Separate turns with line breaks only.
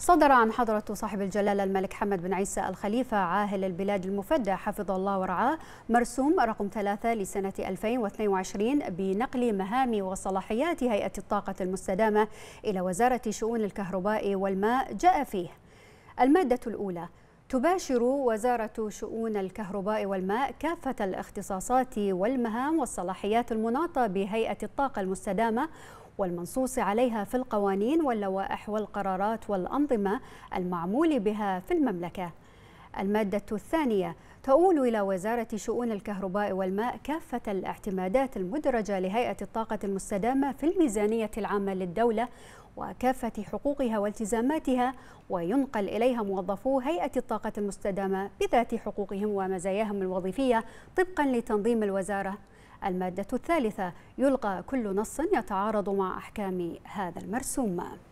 صدر عن حضرة صاحب الجلالة الملك حمد بن عيسى الخليفة عاهل البلاد المفدى حفظ الله ورعاه مرسوم رقم ثلاثة لسنة 2022 بنقل مهام وصلاحيات هيئة الطاقة المستدامة إلى وزارة شؤون الكهرباء والماء جاء فيه المادة الأولى تباشر وزارة شؤون الكهرباء والماء كافة الاختصاصات والمهام والصلاحيات المناطة بهيئة الطاقة المستدامة والمنصوص عليها في القوانين واللوائح والقرارات والأنظمة المعمول بها في المملكة. المادة الثانية تؤول إلى وزارة شؤون الكهرباء والماء كافة الاعتمادات المدرجة لهيئة الطاقة المستدامة في الميزانية العامة للدولة وكافة حقوقها والتزاماتها وينقل إليها موظفو هيئة الطاقة المستدامة بذات حقوقهم ومزاياهم الوظيفية طبقا لتنظيم الوزارة المادة الثالثة يلغى كل نص يتعارض مع أحكام هذا المرسوم